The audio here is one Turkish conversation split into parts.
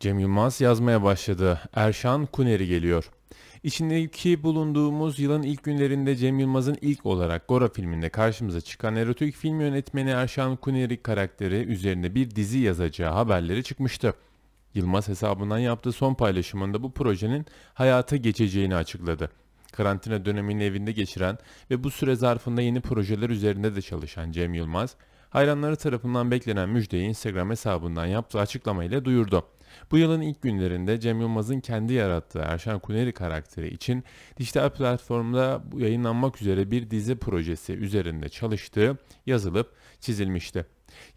Cem Yılmaz yazmaya başladı. Erşan Kuneri geliyor. İçindeki bulunduğumuz yılın ilk günlerinde Cem Yılmaz'ın ilk olarak Gora filminde karşımıza çıkan erotik film yönetmeni Erşan Kuneri karakteri üzerine bir dizi yazacağı haberleri çıkmıştı. Yılmaz hesabından yaptığı son paylaşımında bu projenin hayata geçeceğini açıkladı. Karantina dönemini evinde geçiren ve bu süre zarfında yeni projeler üzerinde de çalışan Cem Yılmaz, hayranları tarafından beklenen müjdeyi Instagram hesabından yaptığı açıklamayla duyurdu. Bu yılın ilk günlerinde Cem Yılmaz'ın kendi yarattığı Erşan Kuneri karakteri için dijital platformda yayınlanmak üzere bir dizi projesi üzerinde çalıştığı yazılıp çizilmişti.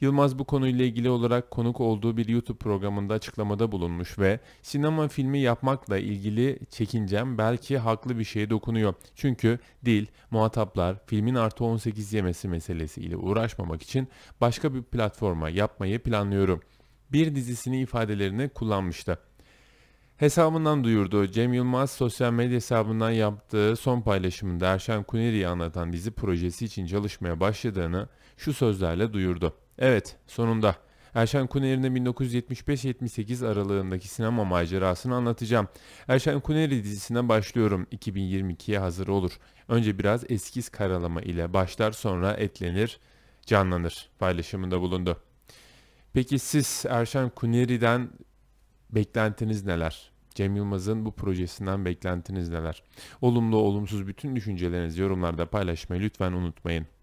Yılmaz bu konuyla ilgili olarak konuk olduğu bir YouTube programında açıklamada bulunmuş ve sinema filmi yapmakla ilgili çekincem belki haklı bir şeye dokunuyor. Çünkü dil, muhataplar, filmin artı 18 yemesi meselesiyle uğraşmamak için başka bir platforma yapmayı planlıyorum bir dizisini ifadelerini kullanmıştı. Hesabından duyurdu. Cem Yılmaz sosyal medya hesabından yaptığı son paylaşımında Erşen Kuneri'yi anlatan dizi projesi için çalışmaya başladığını şu sözlerle duyurdu. Evet, sonunda. Erşen Kuneri'nin 1975-78 aralığındaki sinema macerasını anlatacağım. Erşen Kuneri dizisine başlıyorum. 2022'ye hazır olur. Önce biraz eskiz karalama ile başlar sonra etlenir, canlanır paylaşımında bulundu. Peki siz Erşen Kuneri'den beklentiniz neler? Cem Yılmaz'ın bu projesinden beklentiniz neler? Olumlu olumsuz bütün düşüncelerinizi yorumlarda paylaşmayı lütfen unutmayın.